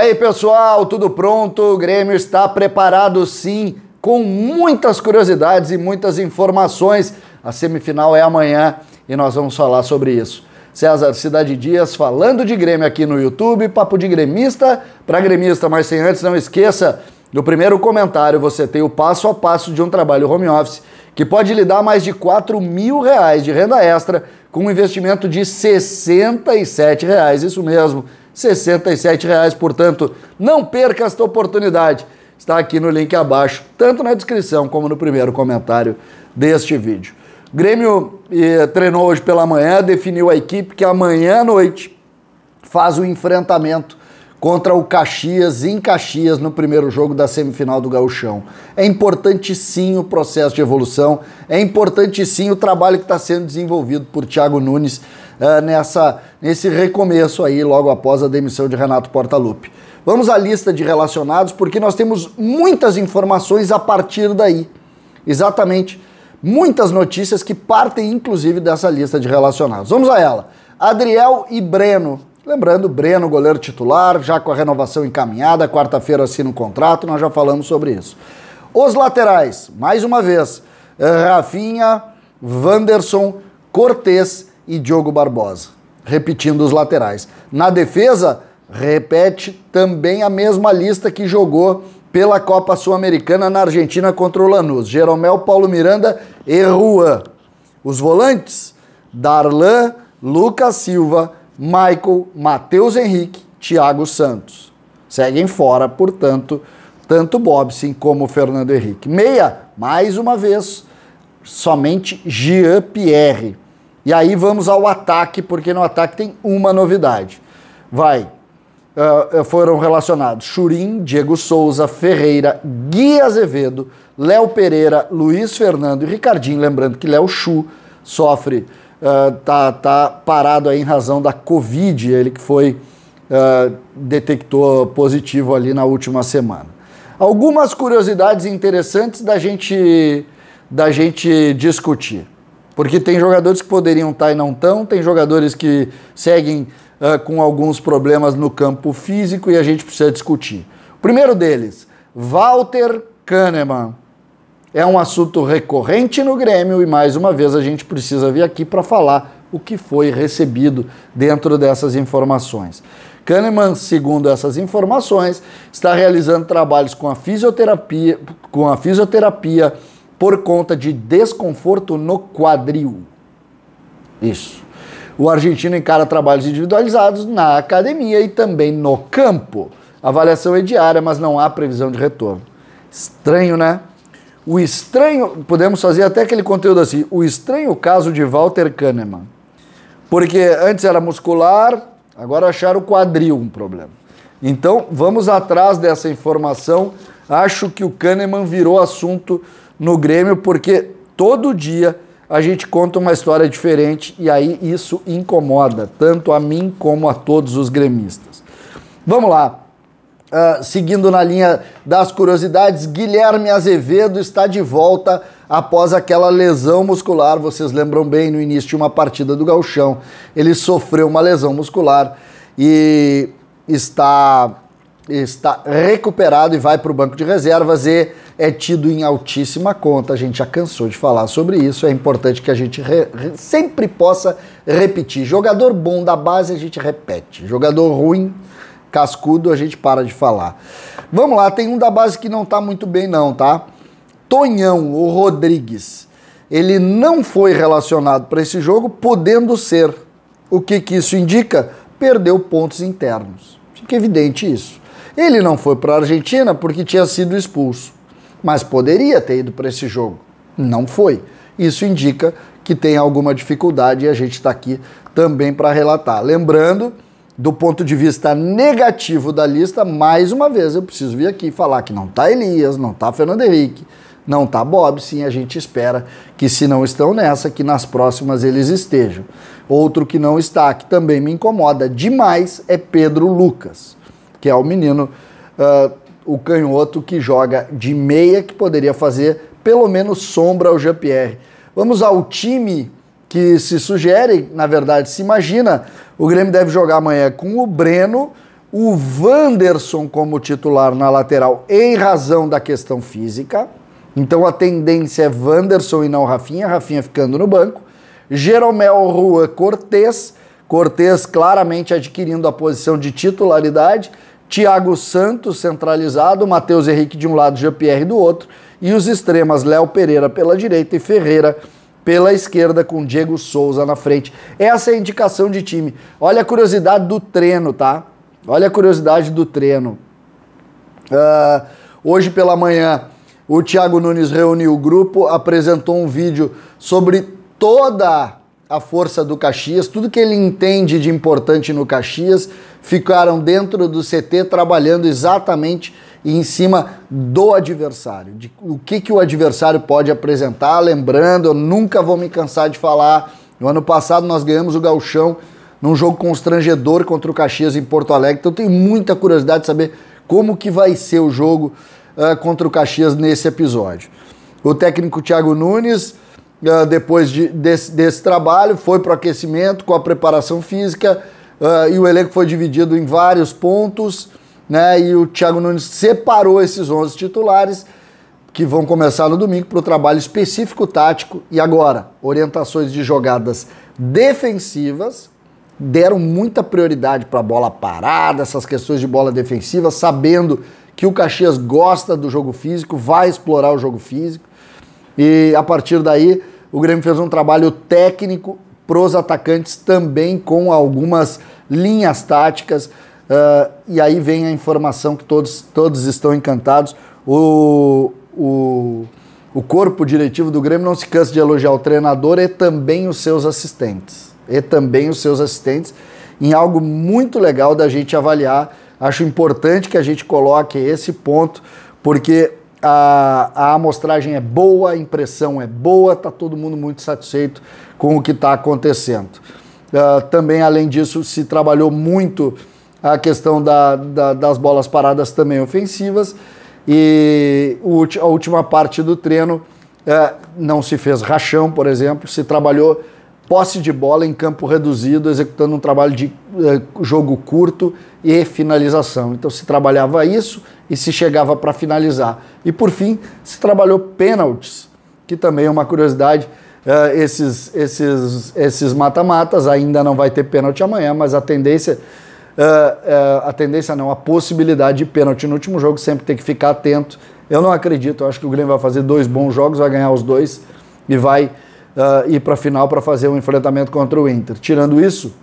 E aí, pessoal, tudo pronto? O Grêmio está preparado sim, com muitas curiosidades e muitas informações. A semifinal é amanhã e nós vamos falar sobre isso. César Cidade Dias falando de Grêmio aqui no YouTube, papo de gremista para gremista, mas sem antes não esqueça, no primeiro comentário você tem o passo a passo de um trabalho home office que pode lhe dar mais de 4 mil reais de renda extra com um investimento de 67 reais, isso mesmo, 67 reais. Portanto, não perca esta oportunidade. Está aqui no link abaixo, tanto na descrição como no primeiro comentário deste vídeo. O Grêmio eh, treinou hoje pela manhã, definiu a equipe que amanhã à noite faz o enfrentamento contra o Caxias em Caxias no primeiro jogo da semifinal do Gauchão. É importante sim o processo de evolução, é importante sim o trabalho que está sendo desenvolvido por Thiago Nunes uh, nessa, nesse recomeço aí, logo após a demissão de Renato Portaluppi. Vamos à lista de relacionados, porque nós temos muitas informações a partir daí. Exatamente, muitas notícias que partem, inclusive, dessa lista de relacionados. Vamos a ela. Adriel e Breno. Lembrando, Breno, goleiro titular, já com a renovação encaminhada, quarta-feira assina o um contrato, nós já falamos sobre isso. Os laterais, mais uma vez, Rafinha, Wanderson, Cortez e Diogo Barbosa, repetindo os laterais. Na defesa, repete também a mesma lista que jogou pela Copa Sul-Americana na Argentina contra o Lanús. Jeromel, Paulo Miranda e Juan. Os volantes, Darlan, Lucas Silva, Michael, Matheus Henrique, Thiago Santos. Seguem fora, portanto, tanto Bobson como Fernando Henrique. Meia, mais uma vez, somente Jean Pierre. E aí vamos ao ataque, porque no ataque tem uma novidade. Vai. Uh, foram relacionados Churim, Diego Souza, Ferreira, Gui Azevedo, Léo Pereira, Luiz Fernando e Ricardinho. Lembrando que Léo Chu sofre, uh, tá, tá parado aí em razão da Covid, ele que foi uh, detectou positivo ali na última semana. Algumas curiosidades interessantes da gente, da gente discutir. Porque tem jogadores que poderiam estar tá e não estão, tem jogadores que seguem uh, com alguns problemas no campo físico e a gente precisa discutir. O primeiro deles, Walter Kahneman. É um assunto recorrente no Grêmio e mais uma vez a gente precisa vir aqui para falar o que foi recebido dentro dessas informações. Kahneman, segundo essas informações, está realizando trabalhos com a fisioterapia, com a fisioterapia por conta de desconforto no quadril. Isso. O argentino encara trabalhos individualizados na academia e também no campo. A avaliação é diária, mas não há previsão de retorno. Estranho, né? O estranho, podemos fazer até aquele conteúdo assim, o estranho caso de Walter Kahneman. Porque antes era muscular, agora acharam o quadril um problema. Então, vamos atrás dessa informação. Acho que o Kahneman virou assunto no Grêmio, porque todo dia a gente conta uma história diferente e aí isso incomoda, tanto a mim como a todos os gremistas. Vamos lá. Uh, seguindo na linha das curiosidades, Guilherme Azevedo está de volta após aquela lesão muscular. Vocês lembram bem, no início de uma partida do Galchão, ele sofreu uma lesão muscular e está está recuperado e vai para o banco de reservas e é tido em altíssima conta. A gente já cansou de falar sobre isso, é importante que a gente re, re, sempre possa repetir. Jogador bom da base a gente repete, jogador ruim, cascudo, a gente para de falar. Vamos lá, tem um da base que não está muito bem não, tá? Tonhão, o Rodrigues. Ele não foi relacionado para esse jogo, podendo ser. O que, que isso indica? Perdeu pontos internos. Fica evidente isso. Ele não foi para a Argentina porque tinha sido expulso, mas poderia ter ido para esse jogo. Não foi. Isso indica que tem alguma dificuldade e a gente está aqui também para relatar. Lembrando, do ponto de vista negativo da lista, mais uma vez eu preciso vir aqui falar que não está Elias, não está Fernando Henrique, não está Bob, sim, a gente espera que se não estão nessa, que nas próximas eles estejam. Outro que não está, que também me incomoda demais, é Pedro Lucas que é o menino, uh, o canhoto que joga de meia, que poderia fazer pelo menos sombra ao Jean-Pierre. Vamos ao time que se sugere, na verdade se imagina. O Grêmio deve jogar amanhã com o Breno, o Wanderson como titular na lateral em razão da questão física. Então a tendência é Wanderson e não Rafinha, Rafinha ficando no banco. Jeromel Rua Cortez, Cortez claramente adquirindo a posição de titularidade. Tiago Santos centralizado, Matheus Henrique de um lado, Jean-Pierre do outro, e os extremas Léo Pereira pela direita e Ferreira pela esquerda com Diego Souza na frente. Essa é a indicação de time. Olha a curiosidade do treino, tá? Olha a curiosidade do treino. Uh, hoje pela manhã, o Thiago Nunes reuniu o grupo, apresentou um vídeo sobre toda a força do Caxias, tudo que ele entende de importante no Caxias, ficaram dentro do CT trabalhando exatamente em cima do adversário, de o que, que o adversário pode apresentar. Lembrando, eu nunca vou me cansar de falar, no ano passado nós ganhamos o Galchão num jogo constrangedor contra o Caxias em Porto Alegre, então tenho muita curiosidade de saber como que vai ser o jogo uh, contra o Caxias nesse episódio. O técnico Thiago Nunes uh, depois de, desse, desse, trabalho, foi para o aquecimento com a preparação física uh, e o elenco foi dividido em vários pontos, né? E o Thiago Nunes separou esses 11 titulares que vão começar no domingo para o trabalho específico tático e agora orientações de jogadas defensivas deram muita prioridade para a bola parada, essas questões de bola defensiva, sabendo que o Caxias gosta do jogo físico, vai explorar o jogo físico. E a partir daí, o Grêmio fez um trabalho técnico pros atacantes também com algumas linhas táticas. Uh, e aí vem a informação que todos, todos estão encantados. O, o, o corpo diretivo do Grêmio não se cansa de elogiar o treinador e também os seus assistentes. E também os seus assistentes em algo muito legal da gente avaliar. Acho importante que a gente coloque esse ponto, porque a, a amostragem é boa, a impressão é boa, está todo mundo muito satisfeito com o que está acontecendo. Uh, também, além disso, se trabalhou muito a questão da, da, das bolas paradas também ofensivas e o, a última parte do treino uh, não se fez rachão, por exemplo, se trabalhou posse de bola em campo reduzido, executando um trabalho de uh, jogo curto e finalização. Então se trabalhava isso, e se chegava para finalizar. E por fim, se trabalhou pênaltis, que também é uma curiosidade. Uh, esses esses esses mata-matas ainda não vai ter pênalti amanhã, mas a tendência uh, uh, a tendência não, a possibilidade de pênalti no último jogo sempre tem que ficar atento. Eu não acredito, eu acho que o Grêmio vai fazer dois bons jogos, vai ganhar os dois e vai ir para a final para fazer um enfrentamento contra o Inter. Tirando isso,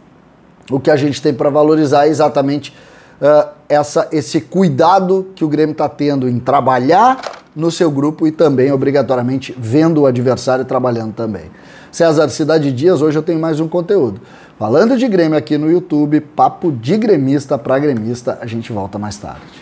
o que a gente tem para valorizar é exatamente essa, esse cuidado que o Grêmio está tendo em trabalhar no seu grupo e também, obrigatoriamente, vendo o adversário trabalhando também. César Cidade Dias, hoje eu tenho mais um conteúdo. Falando de Grêmio aqui no YouTube, papo de gremista para gremista, a gente volta mais tarde.